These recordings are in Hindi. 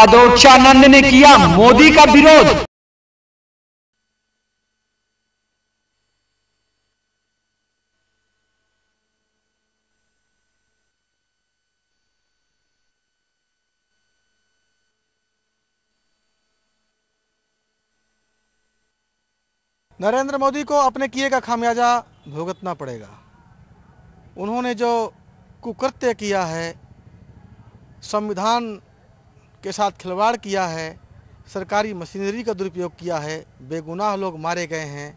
आदोचानंद ने किया मोदी का विरोध नरेंद्र मोदी को अपने किए का खामियाजा भुगतना पड़ेगा उन्होंने जो कुकृत्य किया है संविधान के साथ खिलवाड़ किया है सरकारी मशीनरी का दुरुपयोग किया है बेगुनाह लोग मारे गए हैं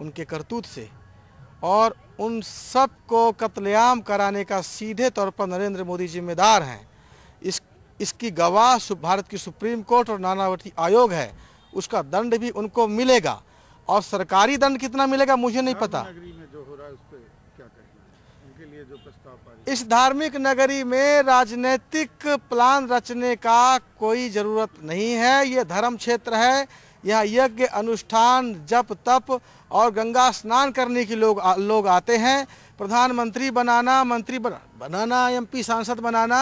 उनके करतूत से और उन सब को कत्लेआम कराने का सीधे तौर पर नरेंद्र मोदी जिम्मेदार हैं इस इसकी गवाह भारत की सुप्रीम कोर्ट और नानावती आयोग है उसका दंड भी उनको मिलेगा और सरकारी दंड कितना मिलेगा मुझे नहीं पता के लिए जो प्रस्ताव इस धार्मिक नगरी में राजनीतिक प्लान रचने का कोई ज़रूरत नहीं है ये धर्म क्षेत्र है यहाँ यज्ञ अनुष्ठान जप तप और गंगा स्नान करने की लोग आ, लोग आते हैं प्रधानमंत्री बनाना मंत्री बन, बनाना एमपी सांसद बनाना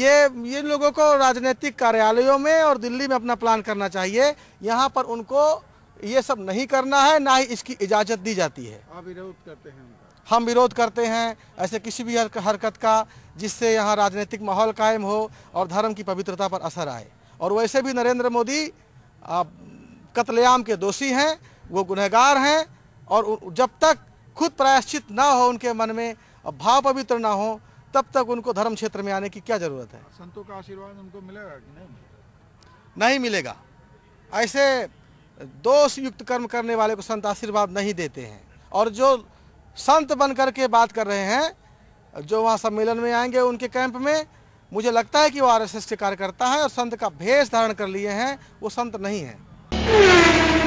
ये ये लोगों को राजनीतिक कार्यालयों में और दिल्ली में अपना प्लान करना चाहिए यहाँ पर उनको ये सब नहीं करना है ना ही इसकी इजाज़त दी जाती है आप विरोध करते हैं हम विरोध करते हैं ऐसे किसी भी हरकत का जिससे यहाँ राजनीतिक माहौल कायम हो और धर्म की पवित्रता पर असर आए और वैसे भी नरेंद्र मोदी कत्लेआम के दोषी हैं वो गुनहगार हैं और जब तक खुद प्रायश्चित ना हो उनके मन में और भाव पवित्र ना हो तब तक उनको धर्म क्षेत्र में आने की क्या ज़रूरत है संतों का आशीर्वाद उनको मिलेगा कि नहीं नहीं मिलेगा ऐसे दोष युक्त कर्म करने वाले को संत आशीर्वाद नहीं देते हैं और जो संत बन कर के बात कर रहे हैं जो वहाँ सम्मेलन में आएंगे उनके कैंप में मुझे लगता है कि वो आर एस एस के कार्यकर्ता है और संत का भेष धारण कर लिए हैं वो संत नहीं है